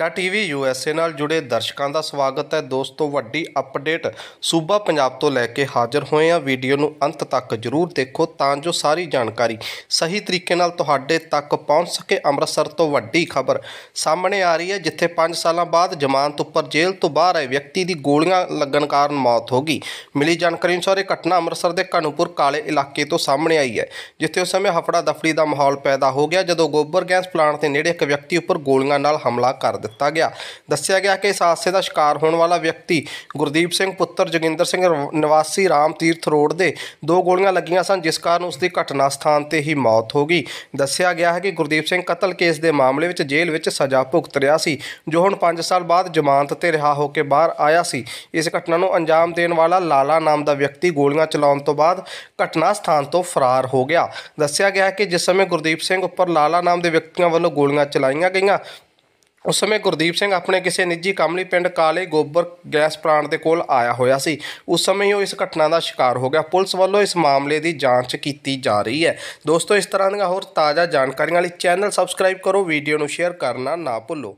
ਸਾਡਾ TV USA ਨਾਲ ਜੁੜੇ ਦਰਸ਼ਕਾਂ ਦਾ ਸਵਾਗਤ ਹੈ ਦੋਸਤੋ ਵੱਡੀ ਅਪਡੇਟ ਸੂਬਾ ਪੰਜਾਬ ਤੋਂ ਲੈ ਕੇ ਹਾਜ਼ਰ ਹੋਏ ਆ ਵੀਡੀਓ ਨੂੰ ਅੰਤ ਤੱਕ ਜਰੂਰ ਦੇਖੋ ਤਾਂ ਜੋ ਸਾਰੀ ਜਾਣਕਾਰੀ ਸਹੀ ਤਰੀਕੇ ਨਾਲ ਤੁਹਾਡੇ ਤੱਕ ਪਹੁੰਚ ਸਕੇ ਅੰਮ੍ਰਿਤਸਰ ਤੋਂ ਵੱਡੀ ਖਬਰ ਸਾਹਮਣੇ ਆ ਰਹੀ ਹੈ ਜਿੱਥੇ 5 ਸਾਲਾਂ ਬਾਅਦ ਜ਼ਮਾਨਤ ਉੱਪਰ ਜੇਲ੍ਹ ਤੋਂ ਬਾਹਰ ਆਏ ਵਿਅਕਤੀ ਦੀ ਗੋਲੀਆਂ ਲੱਗਣ ਕਾਰਨ ਮੌਤ ਹੋ ਗਈ ਮਿਲੀ ਜਾਣਕਾਰੀ ਅਨੁਸਾਰ ਇਹ ਘਟਨਾ ਅੰਮ੍ਰਿਤਸਰ ਦੇ ਕਨੂਪੁਰ ਕਾਲੇ ਇਲਾਕੇ ਤੋਂ ਸਾਹਮਣੇ ਆਈ ਹੈ ਜਿੱਥੇ ਉਸ ਸਮੇਂ ਹਫੜਾ ਦਫੜੀ ਦਾ ਮਾਹੌਲ ਪੈਦਾ ਹੋ ਗਿਆ ਜਦੋਂ ਗੋਬਰ ਗੈਸ ਪਲਾਂਟ ਦੇ ਨੇੜੇ ਇੱਕ ਵਿਅਕਤੀ ਉੱਪਰ ਗੋਲੀਆਂ ਨਾਲ ਹਮਲਾ ਕਰ ਦਿੱਤਾ ਦਿੱਤਾ ਗਿਆ ਦੱਸਿਆ ਗਿਆ ਕਿ ਇਸ ਹਾਦਸੇ ਦਾ ਸ਼ਿਕਾਰ ਹੋਣ ਵਾਲਾ ਵਿਅਕਤੀ ਗੁਰਦੀਪ ਸਿੰਘ ਪੁੱਤਰ ਜਗਿੰਦਰ ਸਿੰਘ ਨਿਵਾਸੀ ਰਾਮ ਤੀਰਥ ਰੋਡ ਦੇ ਦੋ ਗੋਲੀਆਂ ਲੱਗੀਆਂ ਸਨ ਜਿਸ ਕਾਰਨ ਉਸ ਦੀ ਘਟਨਾ ਸਥਾਨ ਤੇ ਹੀ ਮੌਤ ਹੋ ਗਈ ਦੱਸਿਆ ਗਿਆ ਹੈ ਕਿ ਗੁਰਦੀਪ ਸਿੰਘ ਕਤਲ ਕੇਸ ਦੇ ਮਾਮਲੇ ਵਿੱਚ ਜੇਲ੍ਹ ਵਿੱਚ ਸਜ਼ਾ ਭੁਗਤ ਰਿਹਾ ਸੀ ਜੋ ਹੁਣ 5 ਸਾਲ ਬਾਅਦ ਜ਼ਮਾਨਤ ਤੇ ਰਿਹਾ ਹੋ ਕੇ ਬਾਹਰ ਆਇਆ ਸੀ ਇਸ ਘਟਨਾ ਨੂੰ ਅੰਜਾਮ ਦੇਣ ਵਾਲਾ ਲਾਲਾ ਨਾਮ ਦਾ ਵਿਅਕਤੀ ਗੋਲੀਆਂ ਚਲਾਉਣ ਤੋਂ ਬਾਅਦ ਘਟਨਾ ਸਥਾਨ ਤੋਂ ਫਰਾਰ ਹੋ ਗਿਆ ਦੱਸਿਆ ਗਿਆ ਕਿ ਜਿਸ ਸਮੇਂ ਗੁਰਦੀਪ ਸਿੰਘ ਉੱਪਰ ਲਾਲਾ ਨਾਮ ਦੇ ਵਿਅਕਤੀਆਂ ਵੱਲੋਂ ਗੋਲੀਆਂ ਚਲਾਈਆਂ ਗਈਆਂ ਉਸ ਸਮੇਂ ਗੁਰਦੀਪ ਸਿੰਘ ਆਪਣੇ ਕਿਸੇ ਨਿੱਜੀ ਕੰਮ ਲਈ ਪਿੰਡ ਕਾਲੇ ਗੋਬਰ ਗੈਸ ਪਲਾਂਟ ਦੇ ਕੋਲ ਆਇਆ ਹੋਇਆ ਸੀ ਉਸ ਸਮੇਂ ਹੀ ਉਹ ਇਸ ਘਟਨਾ ਦਾ ਸ਼ਿਕਾਰ ਹੋ ਗਿਆ ਪੁਲਿਸ ਵੱਲੋਂ ਇਸ ਮਾਮਲੇ ਦੀ ਜਾਂਚ ਕੀਤੀ ਜਾ ਰਹੀ ਹੈ ਦੋਸਤੋ ਇਸ ਤਰ੍ਹਾਂ ਦੀਆਂ ਹੋਰ ਤਾਜ਼ਾ ਜਾਣਕਾਰੀਆਂ ਲਈ ਚੈਨਲ ਸਬਸਕ੍ਰਾਈਬ ਕਰੋ ਵੀਡੀਓ ਨੂੰ ਸ਼ੇਅਰ ਕਰਨਾ ਨਾ ਭੁੱਲੋ